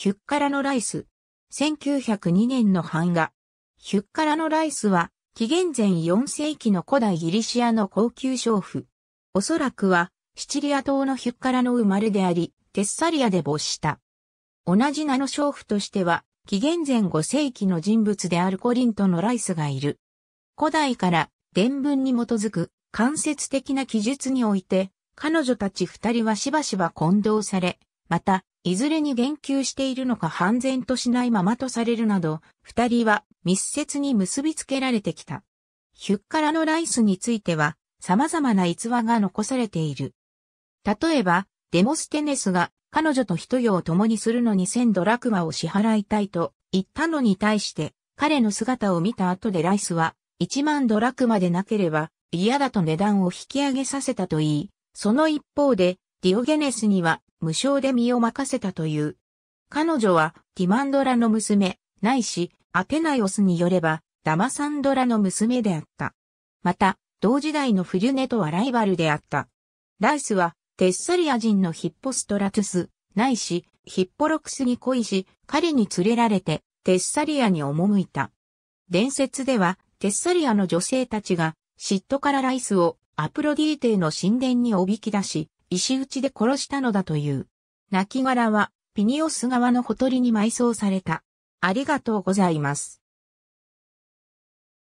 ヒュッカラのライス。1902年の版画。ヒュッカラのライスは、紀元前4世紀の古代ギリシアの高級娼婦。おそらくは、シチリア島のヒュッカラの生まれであり、テッサリアで没した。同じ名の娼婦としては、紀元前5世紀の人物であるコリントのライスがいる。古代から伝聞に基づく間接的な記述において、彼女たち二人はしばしば混同され、また、いずれに言及しているのか半然としないままとされるなど、二人は密接に結びつけられてきた。ヒュッカラのライスについては、様々な逸話が残されている。例えば、デモステネスが彼女と一夜を共にするのに千ドラクマを支払いたいと言ったのに対して、彼の姿を見た後でライスは、一万ドラクマでなければ、嫌だと値段を引き上げさせたと言い、その一方で、ディオゲネスには無償で身を任せたという。彼女は、ティマンドラの娘、ないし、アテナイオスによれば、ダマサンドラの娘であった。また、同時代のフリュネとはライバルであった。ライスは、テッサリア人のヒッポストラトゥス、ないし、ヒッポロクスに恋し、彼に連れられて、テッサリアに赴いた。伝説では、テッサリアの女性たちが、嫉妬からライスをアプロディーテの神殿におびき出し、石打ちで殺したのだという。亡骸は、ピニオス川のほとりに埋葬された。ありがとうございます。